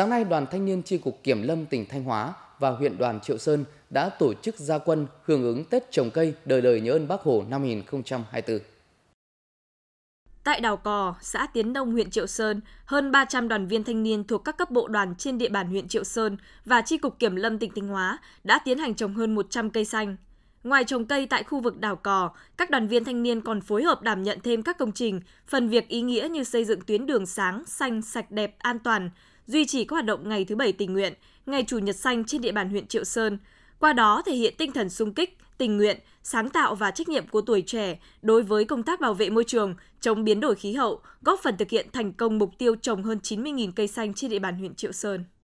Sáng nay, Đoàn Thanh niên Tri Cục Kiểm Lâm tỉnh Thanh Hóa và huyện đoàn Triệu Sơn đã tổ chức gia quân hưởng ứng Tết trồng cây đời đời nhớ ơn Bác Hồ năm 2024. Tại đảo Cò, xã Tiến Đông, huyện Triệu Sơn, hơn 300 đoàn viên thanh niên thuộc các cấp bộ đoàn trên địa bàn huyện Triệu Sơn và Tri Cục Kiểm Lâm tỉnh Thanh Hóa đã tiến hành trồng hơn 100 cây xanh. Ngoài trồng cây tại khu vực đảo Cò, các đoàn viên thanh niên còn phối hợp đảm nhận thêm các công trình, phần việc ý nghĩa như xây dựng tuyến đường sáng, xanh, sạch đẹp, an toàn, duy trì các hoạt động ngày thứ Bảy tình nguyện, ngày Chủ nhật xanh trên địa bàn huyện Triệu Sơn, qua đó thể hiện tinh thần sung kích, tình nguyện, sáng tạo và trách nhiệm của tuổi trẻ đối với công tác bảo vệ môi trường, chống biến đổi khí hậu, góp phần thực hiện thành công mục tiêu trồng hơn 90.000 cây xanh trên địa bàn huyện Triệu Sơn.